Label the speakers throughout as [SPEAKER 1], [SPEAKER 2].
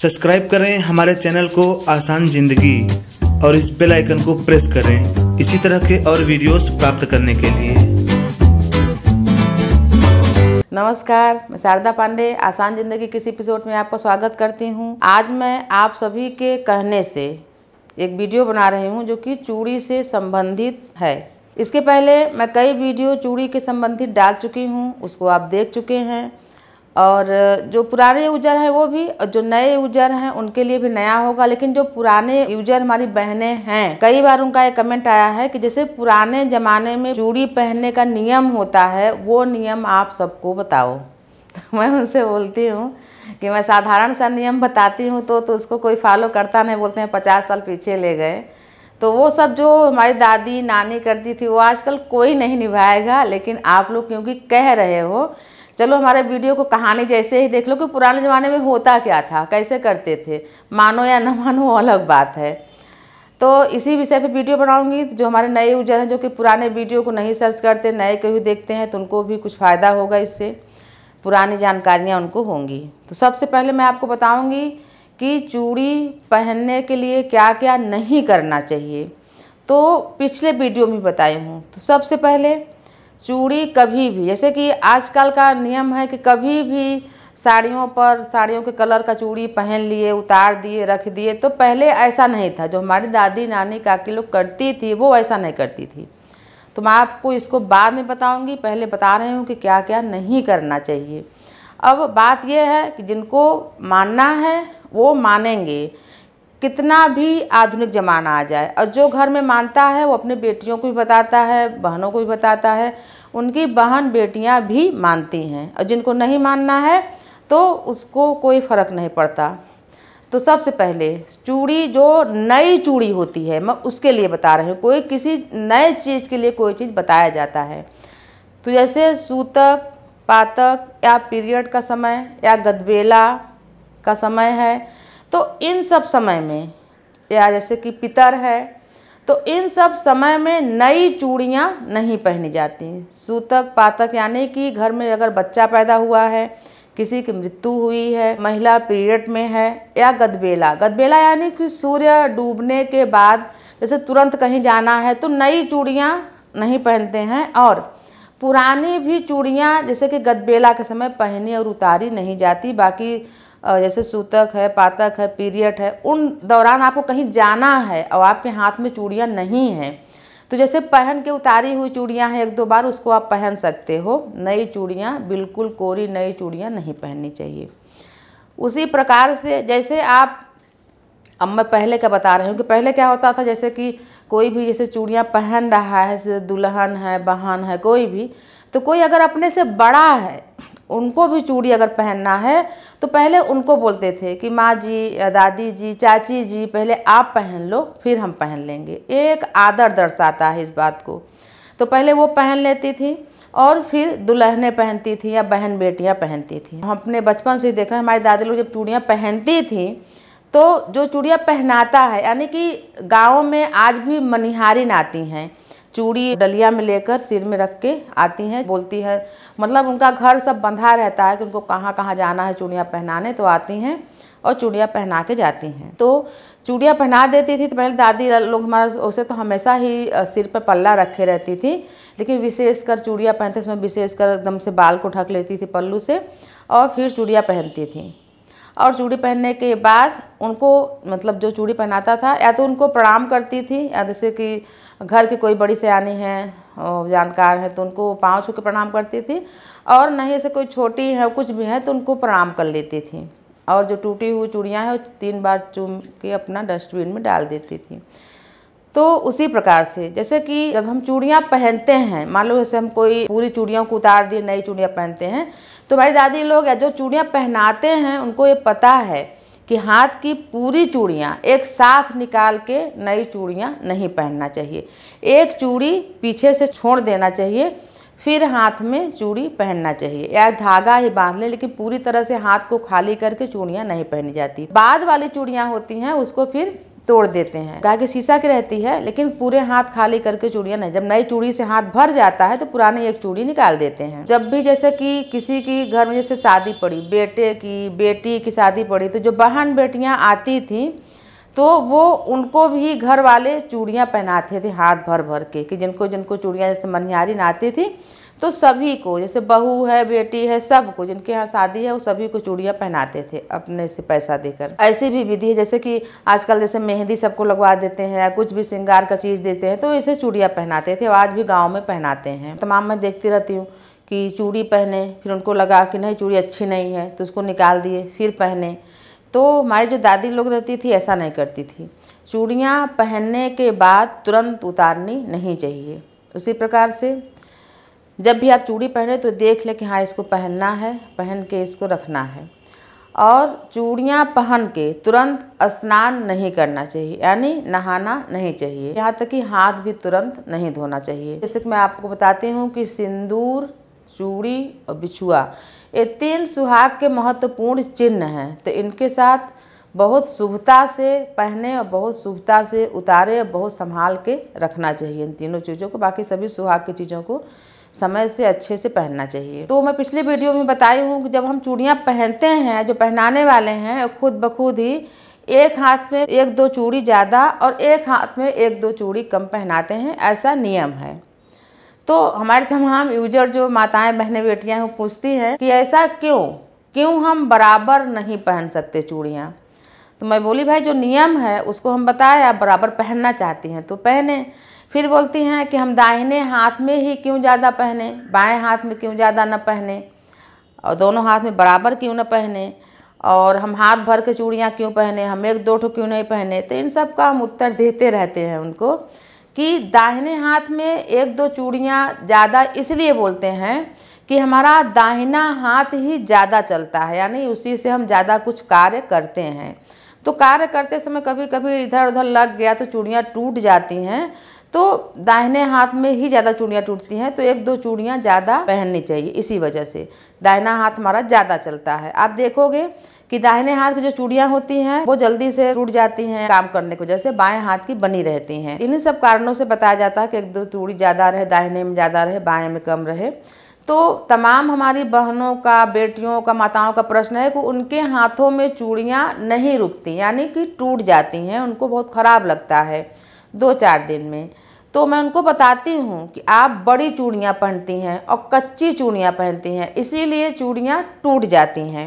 [SPEAKER 1] Subscribe करें हमारे channel को आसान जिंदगी और इस बेल आइकन को प्रेस करें इसी तरह के और वीडियोस प्राप्त करने के लिए नमस्कार मैं शारदा पांडे आसान जिंदगी किस एपिसोड में आपका स्वागत करती हूं। आज मैं आप सभी के कहने से एक वीडियो बना रही हूं जो कि चूड़ी से संबंधित है इसके पहले मैं कई वीडियो चूड़ी के संबंधित डाल चुकी हूं, उसको आप देख चुके हैं और जो पुराने यूजर हैं वो भी और जो नए यूजर हैं उनके लिए भी नया होगा लेकिन जो पुराने यूजर हमारी बहनें हैं कई बार उनका एक कमेंट आया है कि जैसे पुराने जमाने में चूड़ी पहनने का नियम होता है वो नियम आप सबको बताओ मैं उनसे बोलती हूँ कि मैं साधारण सा नियम बताती हूँ तो, तो उसको कोई फॉलो करता नहीं बोलते हैं पचास साल पीछे ले गए तो वो सब जो हमारी दादी नानी करती थी वो आजकल कोई नहीं निभाएगा लेकिन आप लोग क्योंकि कह रहे हो चलो हमारे वीडियो को कहानी जैसे ही देख लो कि पुराने ज़माने में होता क्या था कैसे करते थे मानो या न मानो अलग बात है तो इसी विषय पे वीडियो बनाऊंगी जो हमारे नए यूजर हैं जो कि पुराने वीडियो को नहीं सर्च करते नए को भी देखते हैं तो उनको भी कुछ फ़ायदा होगा इससे पुरानी जानकारियाँ उनको होंगी तो सबसे पहले मैं आपको बताऊँगी कि चूड़ी पहनने के लिए क्या क्या नहीं करना चाहिए तो पिछले वीडियो में बताई हूँ तो सबसे पहले चूड़ी कभी भी जैसे कि आजकल का नियम है कि कभी भी साड़ियों पर साड़ियों के कलर का चूड़ी पहन लिए उतार दिए रख दिए तो पहले ऐसा नहीं था जो हमारी दादी नानी काकी लोग करती थी वो ऐसा नहीं करती थी तो मैं आपको इसको बाद में बताऊंगी पहले बता रही हूँ कि क्या क्या नहीं करना चाहिए अब बात यह है कि जिनको मानना है वो मानेंगे कितना भी आधुनिक ज़माना आ जाए और जो घर में मानता है वो अपने बेटियों को भी बताता है बहनों को भी बताता है उनकी बहन बेटियां भी मानती हैं और जिनको नहीं मानना है तो उसको कोई फ़र्क नहीं पड़ता तो सबसे पहले चूड़ी जो नई चूड़ी होती है मैं उसके लिए बता रही हूँ कोई किसी नए चीज़ के लिए कोई चीज़ बताया जाता है तो जैसे सूतक पातक या पीरियड का समय या गदबेला का समय है तो इन सब समय में या जैसे कि पितर है तो इन सब समय में नई चूड़ियाँ नहीं पहनी जाती हैं सूतक पातक यानी कि घर में अगर बच्चा पैदा हुआ है किसी की मृत्यु हुई है महिला पीरियड में है या गदबेला गदबेला यानी कि सूर्य डूबने के बाद जैसे तुरंत कहीं जाना है तो नई चूड़ियाँ नहीं पहनते हैं और पुरानी भी चूड़ियाँ जैसे कि गदबेला के समय पहनी और उतारी नहीं जाती बाकी जैसे सूतक है पातक है पीरियड है उन दौरान आपको कहीं जाना है और आपके हाथ में चूड़ियाँ नहीं हैं तो जैसे पहन के उतारी हुई चूड़ियाँ हैं एक दो बार उसको आप पहन सकते हो नई चूड़ियाँ बिल्कुल कोरी नई चूड़ियाँ नहीं पहननी चाहिए उसी प्रकार से जैसे आप अब मैं पहले का बता रही हूँ कि पहले क्या होता था जैसे कि कोई भी जैसे चूड़ियाँ पहन रहा है जैसे दुल्हन है बहन है कोई भी तो कोई अगर अपने से बड़ा है उनको भी चूड़ी अगर पहनना है तो पहले उनको बोलते थे कि माँ जी दादी जी चाची जी पहले आप पहन लो फिर हम पहन लेंगे एक आदर दर्शाता है इस बात को तो पहले वो पहन लेती थी और फिर दुल्हने पहनती थी या बहन बेटियाँ पहनती थी हम अपने बचपन से देख रहे हैं हमारी दादी लोग जब चूड़ियाँ पहनती थी तो जो चूड़ियाँ पहनाता है यानी कि गाँव में आज भी मनिहारी नाती हैं चूड़ी डलिया में लेकर सिर में रख के आती हैं बोलती है मतलब उनका घर सब बंधा रहता है कि उनको कहाँ कहाँ जाना है चूड़ियाँ पहनाने तो आती हैं और चूड़ियाँ पहना के जाती हैं तो चूड़ियाँ पहना देती थी तो पहले दादी लोग हमारा उसे तो हमेशा ही सिर पर पल्ला रखे रहती थी लेकिन विशेषकर चूड़ियाँ पहनते समय विशेषकर एकदम से बाल को ढक लेती थी पल्लू से और फिर चूड़ियाँ पहनती थी और चूड़ी पहनने के बाद उनको मतलब जो चूड़ी पहनाता था या तो उनको प्रणाम करती थी या जैसे कि घर की कोई बड़ी सयानी है जानकार हैं तो उनको पाँव छू के प्रणाम करती थी और नहीं ऐसे कोई छोटी है कुछ भी है तो उनको प्रणाम कर लेती थी और जो टूटी हुई चूड़ियाँ हैं तीन बार चूम के अपना डस्टबिन में डाल देती थी तो उसी प्रकार से जैसे कि जब हम चूड़ियाँ पहनते हैं मान लो जैसे हम कोई पूरी चूड़ियों को उतार दिए नई चूड़ियाँ पहनते हैं तो भाई दादी लोग जो चूड़ियाँ पहनाते हैं उनको ये पता है कि हाथ की पूरी चूड़ियाँ एक साथ निकाल के नई चूड़ियाँ नहीं पहनना चाहिए एक चूड़ी पीछे से छोड़ देना चाहिए फिर हाथ में चूड़ी पहनना चाहिए या धागा ही बांध लें लेकिन पूरी तरह से हाथ को खाली करके चूड़ियाँ नहीं पहनी जाती बाद वाली चूड़ियाँ होती हैं उसको फिर तोड़ देते हैं गाय के शीशा की रहती है लेकिन पूरे हाथ खाली करके चूड़ियाँ नहीं जब नई चूड़ी से हाथ भर जाता है तो पुरानी एक चूड़ी निकाल देते हैं जब भी जैसे कि किसी की घर में जैसे शादी पड़ी बेटे की बेटी की शादी पड़ी तो जो बहन बेटियाँ आती थी तो वो उनको भी घर वाले चूड़ियाँ पहनाते थे हाथ भर भर के कि जिनको जिनको चूड़ियाँ जैसे मनिहारी नहाती थी तो सभी को जैसे बहू है बेटी है सबको जिनके यहाँ शादी है वो सभी को चूड़ियाँ पहनाते थे अपने से पैसा देकर ऐसी भी विधि है जैसे कि आजकल जैसे मेहंदी सबको लगवा देते हैं या कुछ भी श्रृंगार का चीज़ देते हैं तो ऐसे चूड़ियाँ पहनाते थे आज भी गाँव में पहनाते हैं तमाम मैं देखती रहती हूँ कि चूड़ी पहने फिर उनको लगा कि नहीं चूड़ी अच्छी नहीं है तो उसको निकाल दिए फिर पहने तो हमारी जो दादी लोग रहती थी ऐसा नहीं करती थी चूड़ियाँ पहनने के बाद तुरंत उतारनी नहीं चाहिए उसी प्रकार से जब भी आप चूड़ी पहने तो देख लें कि हाँ इसको पहनना है पहन के इसको रखना है और चूड़ियाँ पहन के तुरंत स्नान नहीं करना चाहिए यानी नहाना नहीं चाहिए यहाँ तक कि हाथ भी तुरंत नहीं धोना चाहिए जैसे कि मैं आपको बताती हूँ कि सिंदूर चूड़ी और बिछुआ ये तीन सुहाग के महत्वपूर्ण चिन्ह हैं तो इनके साथ बहुत शुभता से पहने और बहुत शुभता से उतारे और बहुत संभाल के रखना चाहिए इन तीनों चीज़ों को बाकी सभी सुहाग की चीज़ों को समय से अच्छे से पहनना चाहिए तो मैं पिछले वीडियो में बताई हूँ कि जब हम चूड़ियाँ पहनते हैं जो पहनाने वाले हैं खुद ब खुद ही एक हाथ में एक दो चूड़ी ज़्यादा और एक हाथ में एक दो चूड़ी कम पहनाते हैं ऐसा नियम है तो हमारे तमाम यूजर जो माताएं बहनें बेटियां हैं पूछती हैं कि ऐसा क्यों क्यों हम बराबर नहीं पहन सकते चूड़ियाँ तो मैं बोली भाई जो नियम है उसको हम आप बराबर पहनना चाहती हैं तो पहने फिर बोलती हैं कि हम दाहिने हाथ में ही क्यों ज़्यादा पहने बाएं हाथ में क्यों ज़्यादा न पहने और दोनों हाथ में बराबर क्यों न पहने और हम हाथ भर के चूड़ियाँ क्यों पहने हम एक दो ठो क्यों नहीं पहने तो इन सब का हम उत्तर देते रहते हैं उनको कि दाहिने हाथ में एक दो चूड़ियाँ ज़्यादा इसलिए बोलते हैं कि हमारा दाहिना हाथ ही ज़्यादा चलता है यानी उसी से हम ज़्यादा कुछ कार्य करते हैं तो कार्य करते समय कभी कभी इधर उधर लग गया तो चूड़ियाँ टूट जाती हैं तो दाहिने हाथ में ही ज़्यादा चूड़ियाँ टूटती हैं तो एक दो चूड़ियाँ ज़्यादा पहननी चाहिए इसी वजह से दाहिना हाथ हमारा ज़्यादा चलता है आप देखोगे कि दाहिने हाथ की जो चूड़ियाँ होती हैं वो जल्दी से टूट जाती हैं काम करने की वजह से बाएँ हाथ की बनी रहती हैं इन्हीं सब कारणों से बताया जाता है कि एक दो चूड़ी ज़्यादा रहे दाहिने में ज़्यादा रहे बाएँ में कम रहे तो तमाम हमारी बहनों का बेटियों का माताओं का प्रश्न है कि उनके हाथों में चूड़ियाँ नहीं रुकती यानी कि टूट जाती हैं उनको बहुत ख़राब लगता है दो चार दिन में तो मैं उनको बताती हूँ कि आप बड़ी चूड़ियाँ पहनती हैं और कच्ची चूड़ियाँ पहनती हैं इसीलिए चूड़ियाँ टूट जाती हैं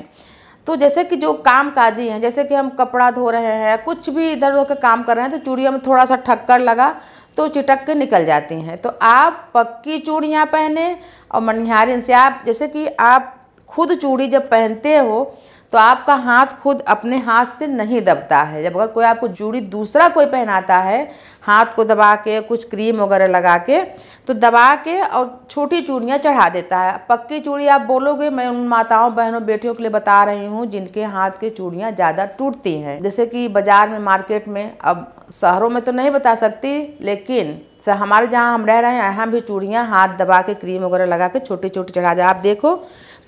[SPEAKER 1] तो जैसे कि जो काम काजी हैं जैसे कि हम कपड़ा धो रहे हैं कुछ भी इधर उधर का काम कर रहे हैं तो चूड़ियों में थोड़ा सा ठक्कर लगा तो चिटक के निकल जाती हैं तो आप पक्की चूड़ियाँ पहने और मनिहारिन से आप जैसे कि आप खुद चूड़ी जब पहनते हो तो आपका हाथ खुद अपने हाथ से नहीं दबता है जब अगर कोई आपको चूड़ी दूसरा कोई पहनाता है हाथ को दबा के कुछ क्रीम वगैरह लगा के तो दबा के और छोटी चूड़ियाँ चढ़ा देता है पक्की चूड़ी आप बोलोगे मैं उन माताओं बहनों बेटियों के लिए बता रही हूँ जिनके हाथ की चूड़ियाँ ज़्यादा टूटती हैं जैसे कि बाज़ार में मार्केट में अब शहरों में तो नहीं बता सकती लेकिन हमारे जहाँ हम रह रहे हैं यहाँ भी चूड़ियाँ हाथ दबा के क्रीम वगैरह लगा के छोटी छोटी चढ़ा दे आप देखो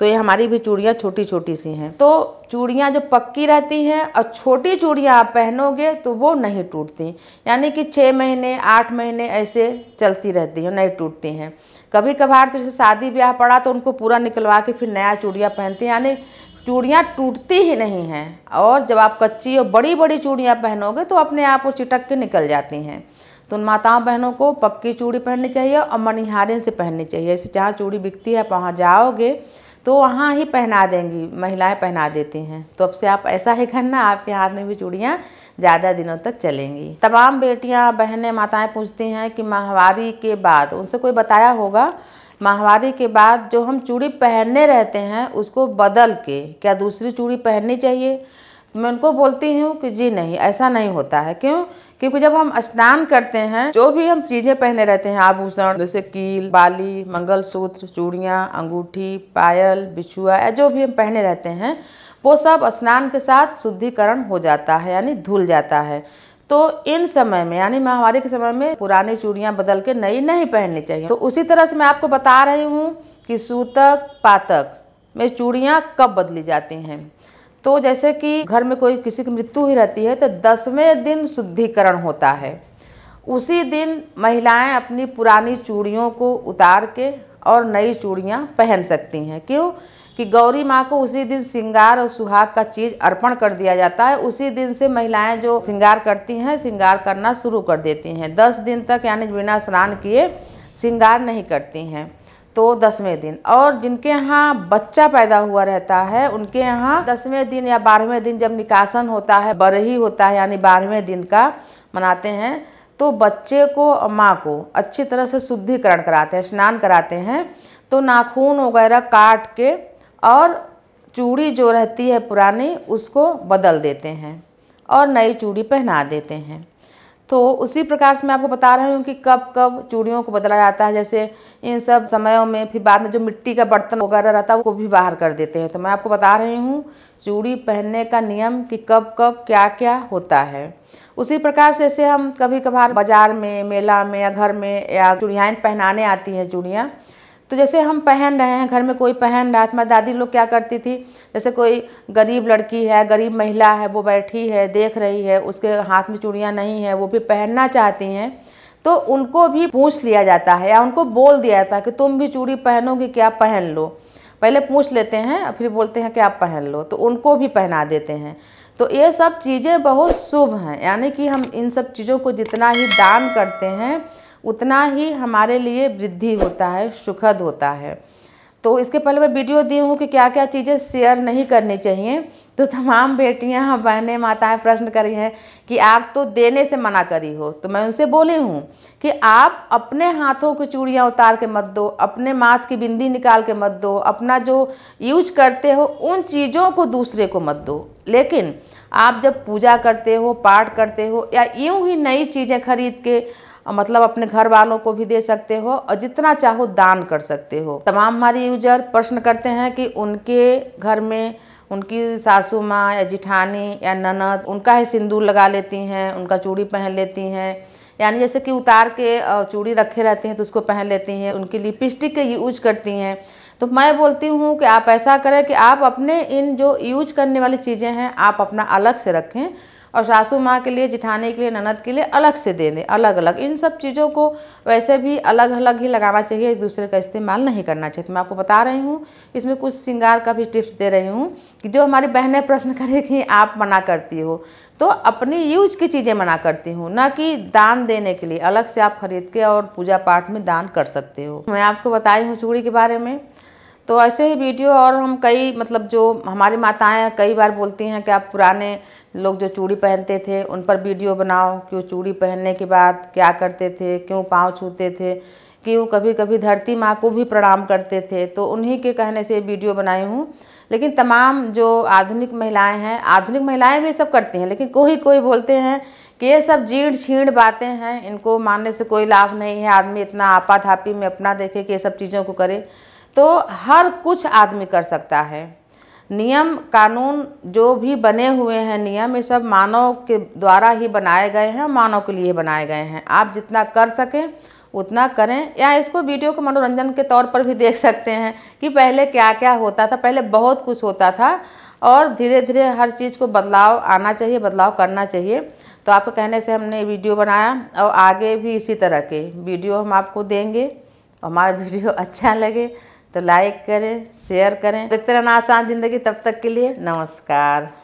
[SPEAKER 1] तो ये हमारी भी चूड़ियाँ छोटी छोटी सी हैं तो चूड़ियाँ जो पक्की रहती हैं और छोटी चूड़ियाँ आप पहनोगे तो वो नहीं टूटती यानी कि छः महीने आठ महीने ऐसे चलती रहती हैं नहीं टूटती हैं कभी कभार तो जैसे शादी ब्याह पड़ा तो उनको पूरा निकलवा के फिर नया चूड़ियाँ पहनती हैं यानी चूड़ियाँ टूटती ही नहीं हैं और जब आप कच्ची और बड़ी बड़ी चूड़ियाँ पहनोगे तो अपने आप वो चिटक के निकल जाती हैं तो उन माताओं बहनों को पक्की चूड़ी पहननी चाहिए और मनिहारे से पहननी चाहिए ऐसे जहाँ चूड़ी बिकती है आप वहाँ जाओगे तो वहाँ ही पहना देंगी महिलाएं पहना देती हैं तो अब से आप ऐसा ही करना आपके हाथ में भी चूड़ियाँ ज़्यादा दिनों तक चलेंगी तमाम बेटियाँ बहनें माताएं पूछती हैं कि माहवारी के बाद उनसे कोई बताया होगा माहवारी के बाद जो हम चूड़ी पहनने रहते हैं उसको बदल के क्या दूसरी चूड़ी पहननी चाहिए मैं उनको बोलती हूँ कि जी नहीं ऐसा नहीं होता है क्यों क्योंकि जब हम स्नान करते हैं जो भी हम चीज़ें पहने रहते हैं आभूषण जैसे कील बाली मंगलसूत्र चूड़ियाँ अंगूठी पायल बिछुआ या जो भी हम पहने रहते हैं वो सब स्नान के साथ शुद्धिकरण हो जाता है यानी धुल जाता है तो इन समय में यानी महामारी के समय में पुरानी चूड़ियाँ बदल के नई नहीं पहननी चाहिए तो उसी तरह से मैं आपको बता रही हूँ कि सूतक पातक में चूड़ियाँ कब बदली जाती हैं तो जैसे कि घर में कोई किसी की मृत्यु ही रहती है तो दसवें दिन शुद्धिकरण होता है उसी दिन महिलाएं अपनी पुरानी चूड़ियों को उतार के और नई चूड़ियां पहन सकती हैं क्यों कि गौरी माँ को उसी दिन श्रृंगार और सुहाग का चीज अर्पण कर दिया जाता है उसी दिन से महिलाएं जो श्रृंगार करती हैं श्रृंगार करना शुरू कर देती हैं दस दिन तक यानी बिना स्नान किए श्रृंगार नहीं करती हैं तो दसवें दिन और जिनके यहाँ बच्चा पैदा हुआ रहता है उनके यहाँ दसवें दिन या बारहवें दिन जब निकासन होता है बरही होता है यानी बारहवें दिन का मनाते हैं तो बच्चे को माँ को अच्छी तरह से शुद्धिकरण कराते हैं स्नान कराते हैं तो नाखून वगैरह काट के और चूड़ी जो रहती है पुरानी उसको बदल देते हैं और नई चूड़ी पहना देते हैं तो उसी प्रकार से मैं आपको बता रही हूँ कि कब कब चूड़ियों को बदला जाता है जैसे इन सब समयों में फिर बाद में जो मिट्टी का बर्तन वगैरह रहता है वो भी बाहर कर देते हैं तो मैं आपको बता रही हूँ चूड़ी पहनने का नियम कि कब कब क्या क्या होता है उसी प्रकार से ऐसे हम कभी कभार बाजार में मेला में या घर में या चूड़ियाँ पहनाने आती हैं चूड़ियाँ तो जैसे हम पहन रहे हैं घर में कोई पहन रहा है तो हमारी दादी लोग क्या करती थी जैसे कोई गरीब लड़की है गरीब महिला है वो बैठी है देख रही है उसके हाथ में चूड़ियाँ नहीं है वो भी पहनना चाहती हैं तो उनको भी पूछ लिया जाता है या उनको बोल दिया जाता है कि तुम भी चूड़ी पहनोगे क्या पहन लो पहले पूछ लेते हैं और फिर बोलते हैं कि आप पहन लो तो उनको भी पहना देते हैं तो ये सब चीज़ें बहुत शुभ हैं यानी कि हम इन सब चीज़ों को जितना ही दान करते हैं उतना ही हमारे लिए वृद्धि होता है सुखद होता है तो इसके पहले मैं वीडियो दी हूँ कि क्या क्या चीज़ें शेयर नहीं करनी चाहिए तो तमाम बेटियाँ बहनें माताएं प्रश्न करी हैं कि आप तो देने से मना करी हो तो मैं उनसे बोली हूँ कि आप अपने हाथों की चूड़ियाँ उतार के मत दो अपने माथ की बिंदी निकाल के मत दो अपना जो यूज करते हो उन चीज़ों को दूसरे को मत दो लेकिन आप जब पूजा करते हो पाठ करते हो या यूँ ही नई चीज़ें खरीद के मतलब अपने घर वालों को भी दे सकते हो और जितना चाहो दान कर सकते हो तमाम हमारे यूजर प्रश्न करते हैं कि उनके घर में उनकी सासू माँ या जिठानी या ननद उनका ही सिंदूर लगा लेती हैं उनका चूड़ी पहन लेती हैं यानी जैसे कि उतार के चूड़ी रखे रहते हैं तो उसको पहन लेती हैं उनकी लिपस्टिक का यूज करती हैं तो मैं बोलती हूँ कि आप ऐसा करें कि आप अपने इन जो यूज करने वाली चीज़ें हैं आप अपना अलग से रखें और सासू माँ के लिए जिठाने के लिए ननद के लिए अलग से दे दें अलग अलग इन सब चीज़ों को वैसे भी अलग अलग ही लगाना चाहिए एक दूसरे का इस्तेमाल नहीं करना चाहिए तो मैं आपको बता रही हूँ इसमें कुछ श्रृंगार का भी टिप्स दे रही हूँ कि जो हमारी बहनें प्रश्न करें कि आप मना करती हो तो अपनी यूज की चीज़ें मना करती हूँ ना कि दान देने के लिए अलग से आप खरीद के और पूजा पाठ में दान कर सकते हो मैं आपको बताई हूँ चूड़ी के बारे में तो ऐसे ही वीडियो और हम कई मतलब जो हमारी माताएं कई बार बोलती हैं कि आप पुराने लोग जो चूड़ी पहनते थे उन पर वीडियो बनाओ कि वो चूड़ी पहनने के बाद क्या करते थे क्यों पाँव छूते थे क्यों कभी कभी धरती माँ को भी प्रणाम करते थे तो उन्हीं के कहने से वीडियो बनाई हूँ लेकिन तमाम जो आधुनिक महिलाएं हैं आधुनिक महिलाएं भी सब करती हैं लेकिन कोई कोई बोलते हैं कि ये सब जीण छीण बातें हैं इनको मानने से कोई लाभ नहीं है आदमी इतना आपा में अपना देखे कि ये सब चीज़ों को करे तो हर कुछ आदमी कर सकता है नियम कानून जो भी बने हुए हैं नियम ये सब मानव के द्वारा ही बनाए गए हैं मानव के लिए बनाए गए हैं आप जितना कर सकें उतना करें या इसको वीडियो को मनोरंजन के तौर पर भी देख सकते हैं कि पहले क्या क्या होता था पहले बहुत कुछ होता था और धीरे धीरे हर चीज़ को बदलाव आना चाहिए बदलाव करना चाहिए तो आपके कहने से हमने वीडियो बनाया और आगे भी इसी तरह के वीडियो हम आपको देंगे हमारा वीडियो अच्छा लगे तो लाइक करें शेयर करें इतना रहना आसान ज़िंदगी तब तक के लिए नमस्कार